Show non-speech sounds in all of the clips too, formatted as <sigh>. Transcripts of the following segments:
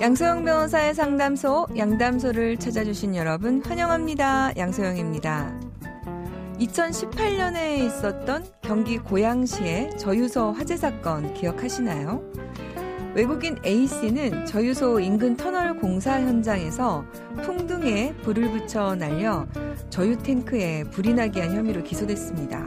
양소영 변호사의 상담소 양담소를 찾아주신 여러분 환영합니다. 양소영입니다. 2018년에 있었던 경기 고양시의 저유소 화재 사건 기억하시나요? 외국인 A씨는 저유소 인근 터널 공사 현장에서 풍등에 불을 붙여 날려 저유 탱크에 불이 나게 한 혐의로 기소됐습니다.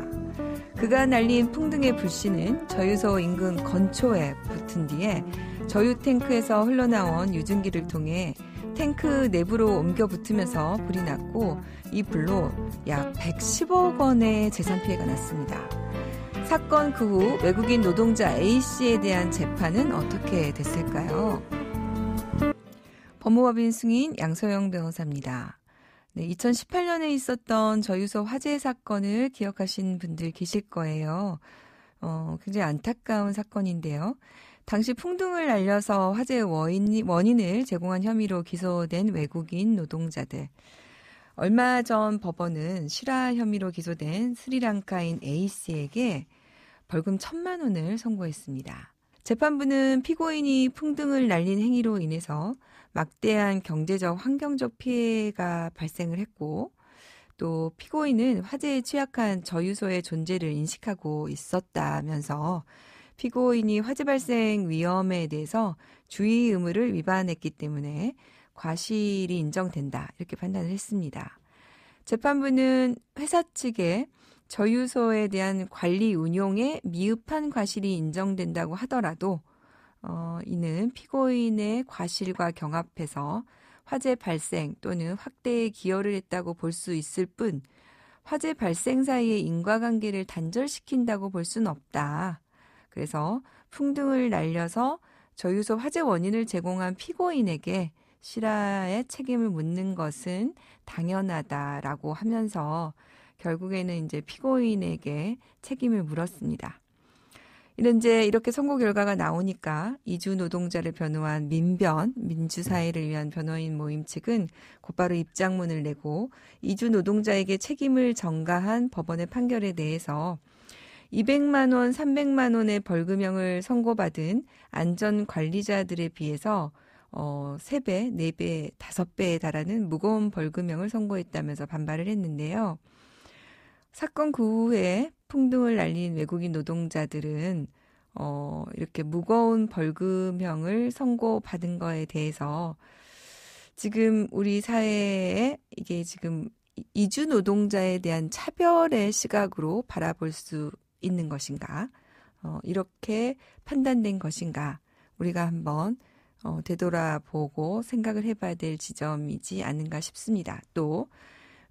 그가 날린 풍등의 불씨는 저유소 인근 건초에 붙은 뒤에 저유 탱크에서 흘러나온 유증기를 통해 탱크 내부로 옮겨 붙으면서 불이 났고 이 불로 약 110억 원의 재산 피해가 났습니다. 사건 그 후 외국인 노동자 A씨에 대한 재판은 어떻게 됐을까요? 법무법인 승인 양서영 변호사입니다. 네, 2018년에 있었던 저유소 화재 사건을 기억하신 분들 계실 거예요. 어, 굉장히 안타까운 사건인데요. 당시 풍등을 날려서 화재의 원인, 원인을 제공한 혐의로 기소된 외국인 노동자들. 얼마 전 법원은 실화 혐의로 기소된 스리랑카인 A씨에게 벌금 천만 원을 선고했습니다. 재판부는 피고인이 풍등을 날린 행위로 인해서 막대한 경제적 환경적 피해가 발생을 했고 또 피고인은 화재에 취약한 저유소의 존재를 인식하고 있었다면서 피고인이 화재 발생 위험에 대해서 주의 의무를 위반했기 때문에 과실이 인정된다. 이렇게 판단을 했습니다. 재판부는 회사 측에 저유소에 대한 관리 운용에 미흡한 과실이 인정된다고 하더라도 어, 이는 피고인의 과실과 경합해서 화재 발생 또는 확대에 기여를 했다고 볼 수 있을 뿐 화재 발생 사이의 인과관계를 단절시킨다고 볼 수는 없다. 그래서 풍등을 날려서 저유소 화재 원인을 제공한 피고인에게 실화의 책임을 묻는 것은 당연하다라고 하면서 결국에는 이제 피고인에게 책임을 물었습니다. 이런 이제 이렇게 선고 결과가 나오니까 이주 노동자를 변호한 민변 민주사회를 위한 변호인 모임 측은 곧바로 입장문을 내고 이주 노동자에게 책임을 전가한 법원의 판결에 대해서 200만 원, 300만 원의 벌금형을 선고받은 안전 관리자들에 비해서 어, 3배, 4배, 5배에 달하는 무거운 벌금형을 선고했다면서 반발을 했는데요. 사건 그 후에 풍등을 날린 외국인 노동자들은 어, 이렇게 무거운 벌금형을 선고받은 거에 대해서 지금 우리 사회에 이게 지금 이주 노동자에 대한 차별의 시각으로 바라볼 수 있는 것인가? 어, 이렇게 판단된 것인가? 우리가 한번 어, 되돌아보고 생각을 해봐야 될 지점이지 않은가 싶습니다. 또,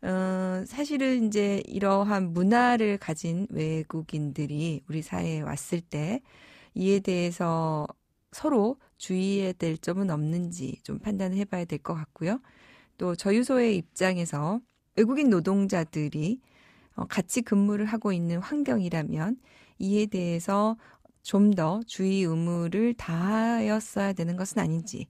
어, 사실은 이제 이러한 문화를 가진 외국인들이 우리 사회에 왔을 때 이에 대해서 서로 주의해야 될 점은 없는지 좀 판단을 해봐야 될 것 같고요. 또 저유소의 입장에서 외국인 노동자들이 어, 같이 근무를 하고 있는 환경이라면 이에 대해서 좀 더 주의 의무를 다하였어야 되는 것은 아닌지.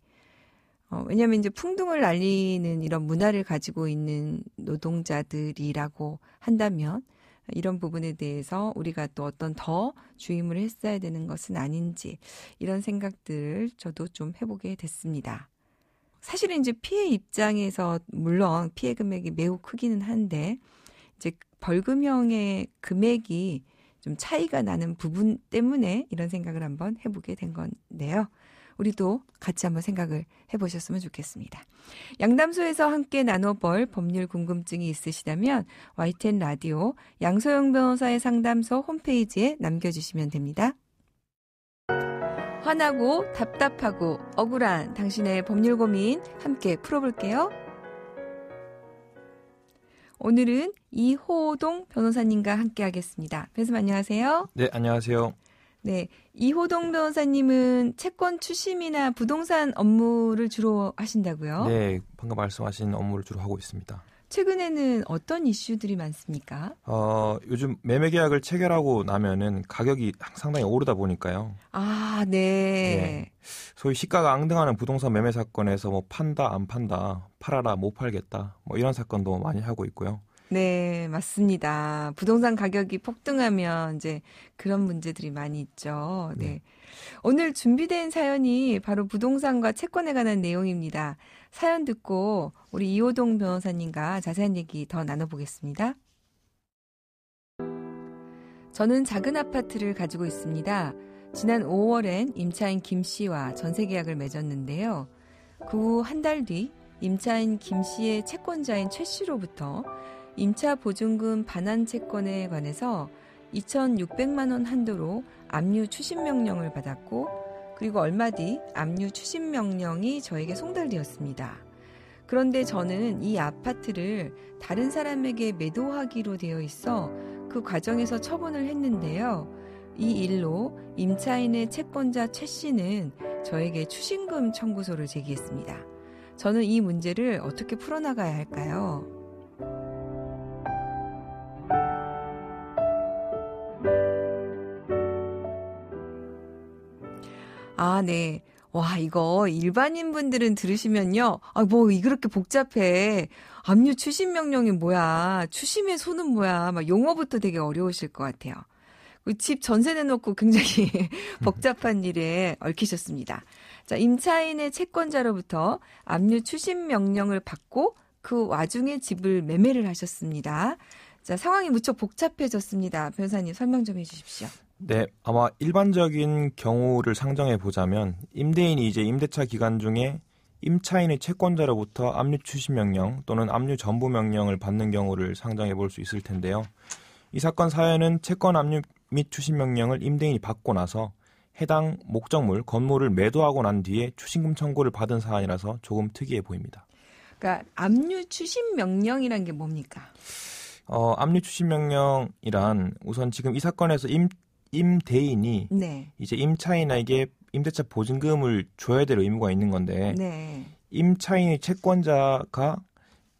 어, 왜냐하면 이제 풍등을 날리는 이런 문화를 가지고 있는 노동자들이라고 한다면 이런 부분에 대해서 우리가 또 어떤 더 주임을 했어야 되는 것은 아닌지 이런 생각들 저도 좀 해보게 됐습니다. 사실은 이제 피해 입장에서 물론 피해 금액이 매우 크기는 한데 이제 벌금형의 금액이 좀 차이가 나는 부분 때문에 이런 생각을 한번 해보게 된 건데요. 우리도 같이 한번 생각을 해보셨으면 좋겠습니다. 양담소에서 함께 나눠볼 법률 궁금증이 있으시다면 YTN 라디오 양소영 변호사의 상담소 홈페이지에 남겨주시면 됩니다. 화나고 답답하고 억울한 당신의 법률 고민 함께 풀어볼게요. 오늘은 이호동 변호사님과 함께 하겠습니다. 변호사님 안녕하세요. 네, 안녕하세요. 네, 이호동 변호사님은 채권 추심이나 부동산 업무를 주로 하신다고요? 네, 방금 말씀하신 업무를 주로 하고 있습니다. 최근에는 어떤 이슈들이 많습니까? 어, 요즘 매매 계약을 체결하고 나면은 가격이 상당히 오르다 보니까요. 아, 네. 네. 소위 시가가 앙등하는 부동산 매매 사건에서 뭐 판다 안 판다, 팔아라 못 팔겠다, 뭐 이런 사건도 많이 하고 있고요. 네, 맞습니다. 부동산 가격이 폭등하면 이제 그런 문제들이 많이 있죠. 네. 네. 오늘 준비된 사연이 바로 부동산과 채권에 관한 내용입니다. 사연 듣고 우리 이호동 변호사님과 자세한 얘기 더 나눠보겠습니다. 저는 작은 아파트를 가지고 있습니다. 지난 5월엔 임차인 김 씨와 전세 계약을 맺었는데요. 그 후 한 달 뒤 임차인 김 씨의 채권자인 최 씨로부터 임차 보증금 반환 채권에 관해서 2,600만 원 한도로 압류 추심 명령을 받았고 그리고 얼마 뒤 압류 추진 명령이 저에게 송달되었습니다. 그런데 저는 이 아파트를 다른 사람에게 매도하기로 되어 있어 그 과정에서 처분을 했는데요. 이 일로 임차인의 채권자 최 씨는 저에게 추신금 청구서를 제기했습니다. 저는 이 문제를 어떻게 풀어나가야 할까요? 아, 네. 와, 이거 일반인 분들은 들으시면요. 아, 뭐, 이렇게 복잡해. 압류 추심 명령이 뭐야. 추심의 손은 뭐야. 막 용어부터 되게 어려우실 것 같아요. 그 집 전세 내놓고 굉장히 <laughs> 복잡한 일에 얽히셨습니다. 자, 임차인의 채권자로부터 압류 추심 명령을 받고 그 와중에 집을 매매를 하셨습니다. 자, 상황이 무척 복잡해졌습니다. 변사님 호 설명 좀 해주십시오. 네, 아마 일반적인 경우를 상정해 보자면 임대인이 이제 임대차 기간 중에 임차인의 채권자로부터 압류 추시 명령 또는 압류 전부 명령을 받는 경우를 상정해 볼 수 있을 텐데요. 이 사건 사연은 채권 압류 및 추시 명령을 임대인이 받고 나서 해당 목적물 건물을 매도하고 난 뒤에 추징금 청구를 받은 사안이라서 조금 특이해 보입니다. 그러니까 압류 추심 명령이란 게 뭡니까? 어, 압류 추심 명령이란 우선 지금 이 사건에서 임, 임대인이 네. 이제 임차인에게 임대차 보증금을 줘야 될 의무가 있는 건데 네. 임차인의 채권자가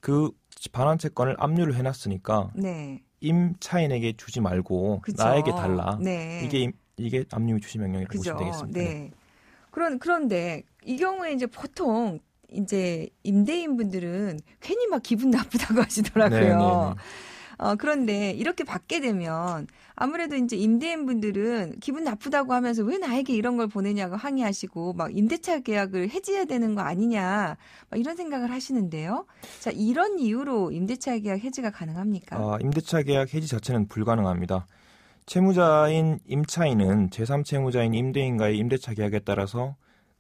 그 반환 채권을 압류를 해놨으니까 네. 임차인에게 주지 말고 그쵸. 나에게 달라 네. 이게 이게 압류 주시 명령이라고 그죠. 보시면 되겠습니다. 네. 네. 그런 그런데 이 경우에 이제 보통 이제 임대인 분들은 괜히 막 기분 나쁘다고 <laughs> 하시더라고요. 네네네. 네, 어, 그런데 이렇게 받게 되면 아무래도 이제 임대인 분들은 기분 나쁘다고 하면서 왜 나에게 이런 걸 보내냐고 항의하시고 막 임대차 계약을 해지해야 되는 거 아니냐 막 이런 생각을 하시는데요. 자 이런 이유로 임대차 계약 해지가 가능합니까? 아, 임대차 계약 해지 자체는 불가능합니다. 채무자인 임차인은 제3채무자인 임대인과의 임대차 계약에 따라서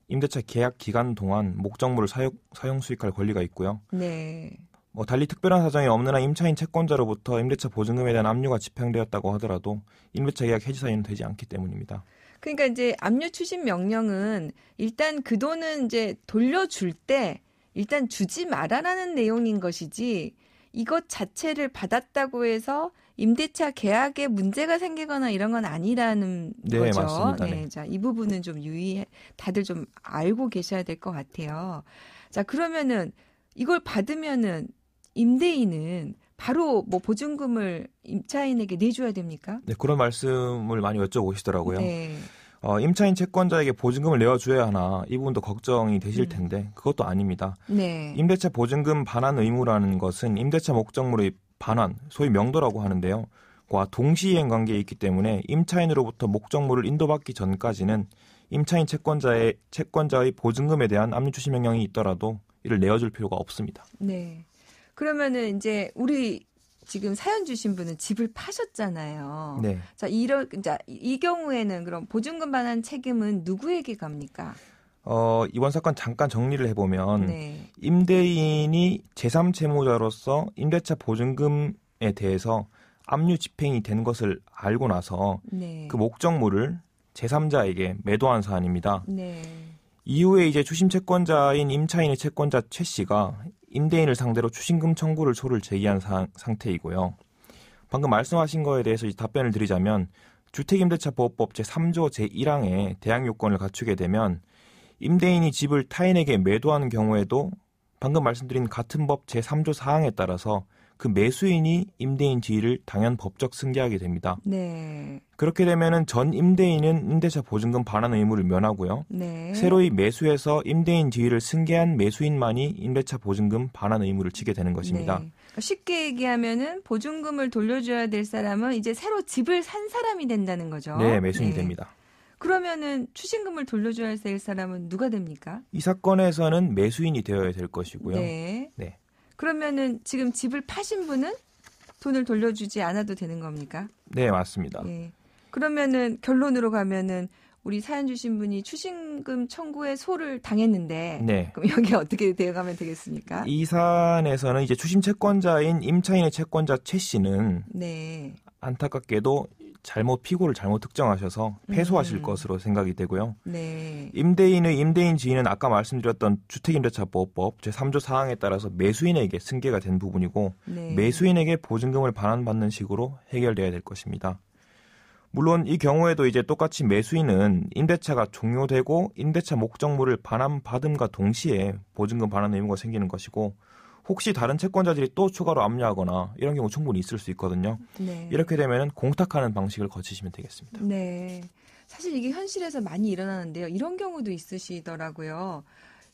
임대차 계약 기간 동안 목적물을 사용, 사용 수익할 권리가 있고요. 네. 뭐 달리 특별한 사정이 없는 한 임차인 채권자로부터 임대차 보증금에 대한 압류가 집행되었다고 하더라도 임대차 계약 해지 사유는 되지 않기 때문입니다. 그러니까 이제 압류 추진 명령은 일단 그 돈은 이제 돌려줄 때 일단 주지 말아라는 내용인 것이지 이것 자체를 받았다고 해서 임대차 계약에 문제가 생기거나 이런 건 아니라는 네, 거죠. 맞습니다. 네, 네. 자, 이 부분은 좀 유의 다들 좀 알고 계셔야 될 것 같아요. 자, 그러면은 이걸 받으면은 임대인은 바로 뭐 보증금을 임차인에게 내줘야 됩니까? 네, 그런 말씀을 많이 여쭤보시더라고요. 네. 어, 임차인 채권자에게 보증금을 내어줘야 하나 이 부분도 걱정이 되실 음. 텐데 그것도 아닙니다. 네. 임대차 보증금 반환 의무라는 것은 임대차 목적물의 반환, 소위 명도라고 하는데요. 과 동시이행 관계에 있기 때문에 임차인으로부터 목적물을 인도받기 전까지는 임차인 채권자의 채권자의 보증금에 대한 압류추시 명령이 있더라도 이를 내어줄 필요가 없습니다. 네. 그러면은 이제 우리 지금 사연 주신 분은 집을 파셨잖아요. 네. 자, 이런 자, 이 경우에는 그럼 보증금 반환 책임은 누구에게 갑니까? 어, 이번 사건 잠깐 정리를 해보면 네. 임대인이 제3 채무자로서 임대차 보증금에 대해서 압류 집행이 된 것을 알고 나서 네. 그 목적물을 제3자에게 매도한 사안입니다. 네. 이후에 이제 추심 채권자인 임차인의 채권자 최 씨가 임대인을 상대로 추징금 청구를 소를 제기한 사, 상태이고요. 방금 말씀하신 거에 대해서 답변을 드리자면 주택임대차보호법 제3조 제1항에 대항 요건을 갖추게 되면 임대인이 집을 타인에게 매도하는 경우에도 방금 말씀드린 같은 법 제3조 사항에 따라서 그 매수인이 임대인 지위를 당연 법적 승계하게 됩니다. 네. 그렇게 되면은 전 임대인은 임대차 보증금 반환 의무를 면하고요. 네. 새로이 매수해서 임대인 지위를 승계한 매수인만이 임대차 보증금 반환 의무를 지게 되는 것입니다. 네. 그러니까 쉽게 얘기하면은 보증금을 돌려줘야 될 사람은 이제 새로 집을 산 사람이 된다는 거죠. 네, 매수인이 네. 됩니다. 그러면은 추징금을 돌려줘야 될 사람은 누가 됩니까? 이 사건에서는 매수인이 되어야 될 것이고요. 네. 네. 그러면은 지금 집을 파신 분은 돈을 돌려주지 않아도 되는 겁니까? 네, 맞습니다. 예. 그러면은 결론으로 가면은 우리 사연 주신 분이 추징금 청구에 소를 당했는데 네. 그럼 여기 어떻게 대응하면 되겠습니까? 이 사안에서는 이제 추심 채권자인 임차인의 채권자 최 씨는 네. 안타깝게도 잘못 피고를 잘못 특정하셔서 패소하실 음. 것으로 생각이 되고요. 네. 임대인의 임대인 지인은 아까 말씀드렸던 주택임대차보호법 제3조 사항에 따라서 매수인에게 승계가 된 부분이고 네. 매수인에게 보증금을 반환받는 식으로 해결돼야 될 것입니다. 물론 이 경우에도 이제 똑같이 매수인은 임대차가 종료되고 임대차 목적물을 반환받음과 동시에 보증금 반환 의무가 생기는 것이고 혹시 다른 채권자들이 또 추가로 압류하거나 이런 경우 충분히 있을 수 있거든요. 네. 이렇게 되면 공탁하는 방식을 거치시면 되겠습니다. 네. 사실 이게 현실에서 많이 일어나는데요. 이런 경우도 있으시더라고요.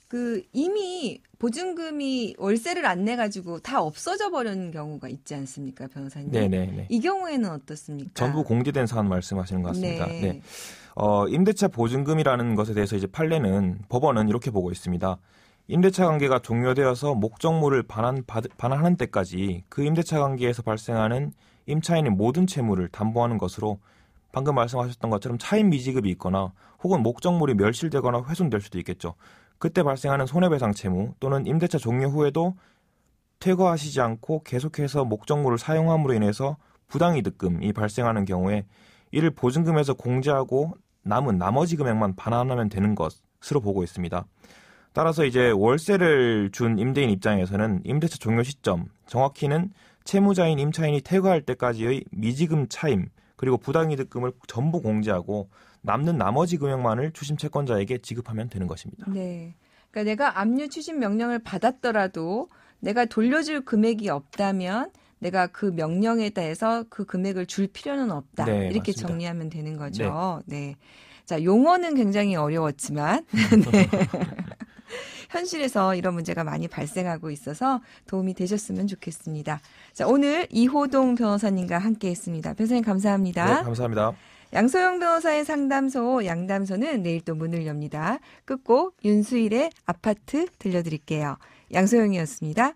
그 이미 보증금이 월세를 안 내 가지고 다 없어져 버리는 경우가 있지 않습니까, 변호사님? 네네. 네이 네. 경우에는 어떻습니까? 전부 공제된 사안 말씀하시는 것 같습니다. 네. 네. 어, 임대차 보증금이라는 것에 대해서 이제 판례는 법원은 이렇게 보고 있습니다. 임대차 관계가 종료되어서 목적물을 반환, 반환하는 때까지 그 임대차 관계에서 발생하는 임차인의 모든 채무를 담보하는 것으로 방금 말씀하셨던 것처럼 차임 미지급이 있거나 혹은 목적물이 멸실되거나 훼손될 수도 있겠죠. 그때 발생하는 손해배상 채무 또는 임대차 종료 후에도 퇴거하시지 않고 계속해서 목적물을 사용함으로 인해서 부당이득금이 발생하는 경우에 이를 보증금에서 공제하고 남은 나머지 금액만 반환하면 되는 것으로 보고 있습니다. 따라서 이제 월세를 준 임대인 입장에서는 임대차 종료 시점, 정확히는 채무자인 임차인이 퇴거할 때까지의 미지금 차임, 그리고 부당이득금을 전부 공제하고 남는 나머지 금액만을 추심 채권자에게 지급하면 되는 것입니다. 네. 그러니까 내가 압류 추심 명령을 받았더라도 내가 돌려줄 금액이 없다면 내가 그 명령에 따라서 그 금액을 줄 필요는 없다. 네, 이렇게 맞습니다. 정리하면 되는 거죠. 네. 네. 자, 용어는 굉장히 어려웠지만 <laughs> 네. <laughs> 현실에서 이런 문제가 많이 발생하고 있어서 도움이 되셨으면 좋겠습니다. 자, 오늘 이호동 변호사님과 함께 했습니다. 변호사님 감사합니다. 네, 감사합니다. 양소영 변호사의 상담소 양담소는 내일 또 문을 엽니다. 끝곡 윤수일의 아파트 들려드릴게요. 양소영이었습니다.